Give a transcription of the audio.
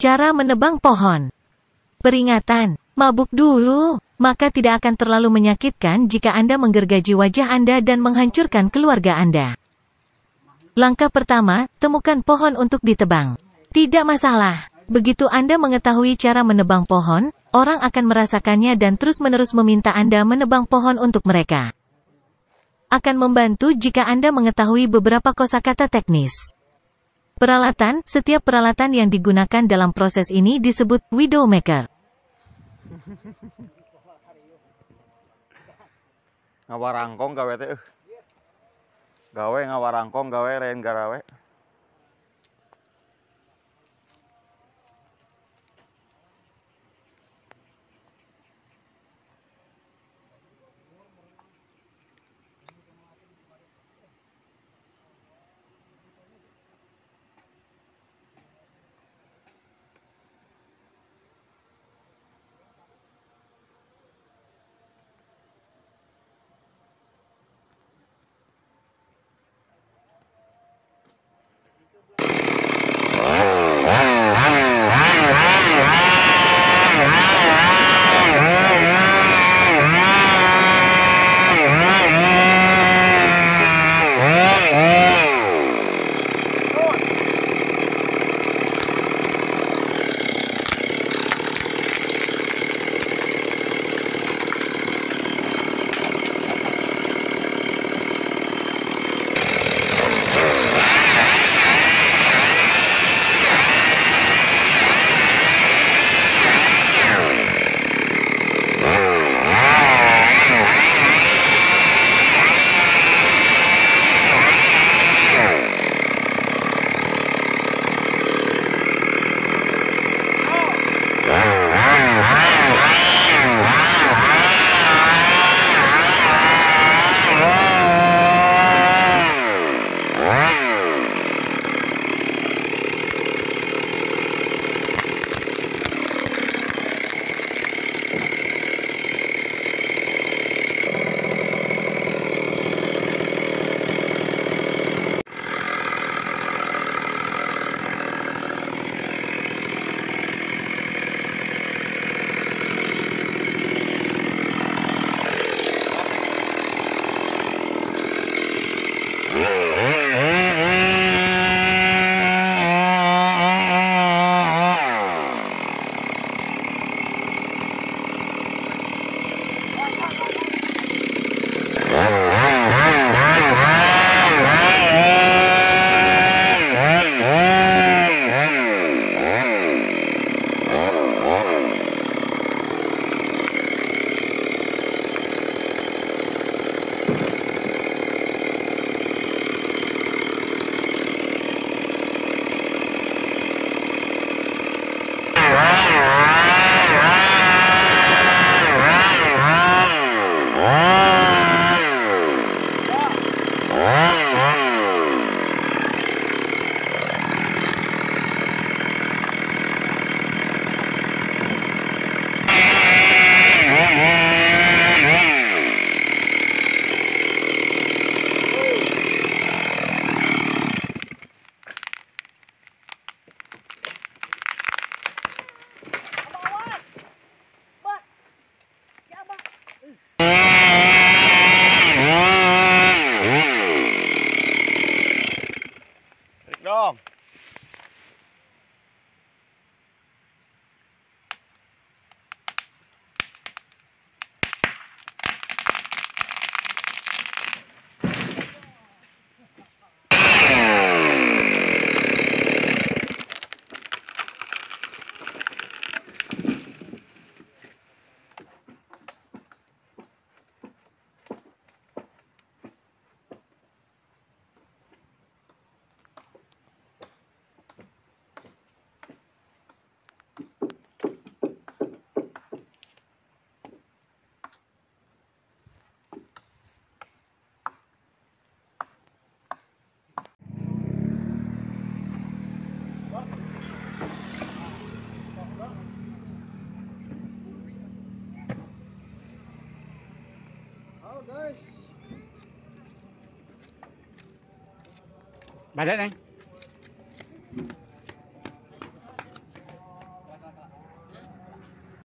Cara menebang pohon. Peringatan, mabuk dulu, maka tidak akan terlalu menyakitkan jika Anda menggergaji wajah Anda dan menghancurkan keluarga Anda. Langkah pertama, temukan pohon untuk ditebang. Tidak masalah. Begitu Anda mengetahui cara menebang pohon, orang akan merasakannya dan terus-menerus meminta Anda menebang pohon untuk mereka. Akan membantu jika Anda mengetahui beberapa kosakata teknis. Peralatan, setiap peralatan yang digunakan dalam proses ini disebut widowmaker. ngawarangkong gawe teh. Euh. Gawe ngawarangkong gawe rengarawe. garawe. No. bài đấy anh